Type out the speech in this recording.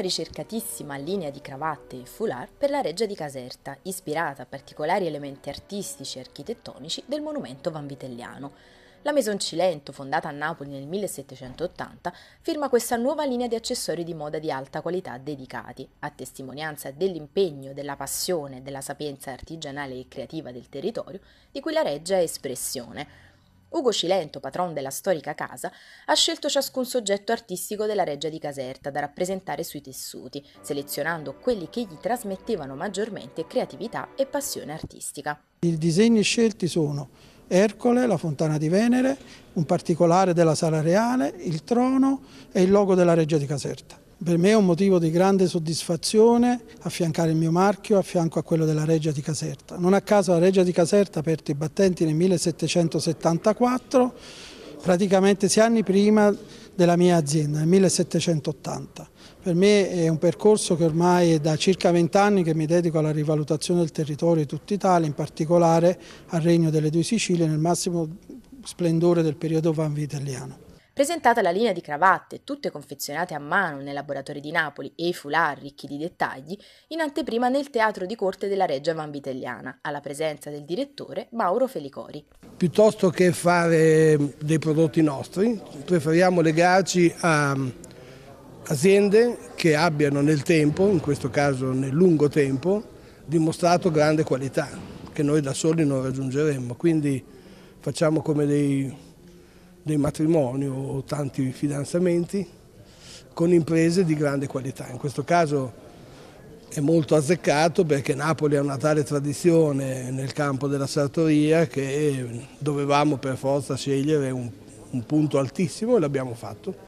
una ricercatissima linea di cravatte e foulard per la reggia di Caserta, ispirata a particolari elementi artistici e architettonici del monumento vanvitelliano. La Maison Cilento, fondata a Napoli nel 1780, firma questa nuova linea di accessori di moda di alta qualità dedicati, a testimonianza dell'impegno, della passione e della sapienza artigianale e creativa del territorio di cui la reggia è espressione Ugo Cilento, patron della storica casa, ha scelto ciascun soggetto artistico della Reggia di Caserta da rappresentare sui tessuti, selezionando quelli che gli trasmettevano maggiormente creatività e passione artistica. I disegni scelti sono Ercole, la fontana di Venere, un particolare della Sala Reale, il trono e il logo della Reggia di Caserta. Per me è un motivo di grande soddisfazione affiancare il mio marchio a fianco a quello della Reggia di Caserta. Non a caso la Reggia di Caserta ha aperto i battenti nel 1774, praticamente sei anni prima della mia azienda, nel 1780. Per me è un percorso che ormai è da circa vent'anni che mi dedico alla rivalutazione del territorio di tutta Italia, in particolare al Regno delle Due Sicilie nel massimo splendore del periodo vanvitelliano presentata la linea di cravatte, tutte confezionate a mano nel laboratorio di Napoli e i foulard ricchi di dettagli, in anteprima nel teatro di corte della Reggia Vanvitelliana, alla presenza del direttore Mauro Felicori. Piuttosto che fare dei prodotti nostri, preferiamo legarci a mm, aziende che abbiano nel tempo, in questo caso nel lungo tempo, dimostrato grande qualità che noi da soli non raggiungeremmo. Quindi facciamo come dei dei matrimoni o tanti fidanzamenti con imprese di grande qualità. In questo caso è molto azzeccato perché Napoli ha una tale tradizione nel campo della sartoria che dovevamo per forza scegliere un, un punto altissimo e l'abbiamo fatto.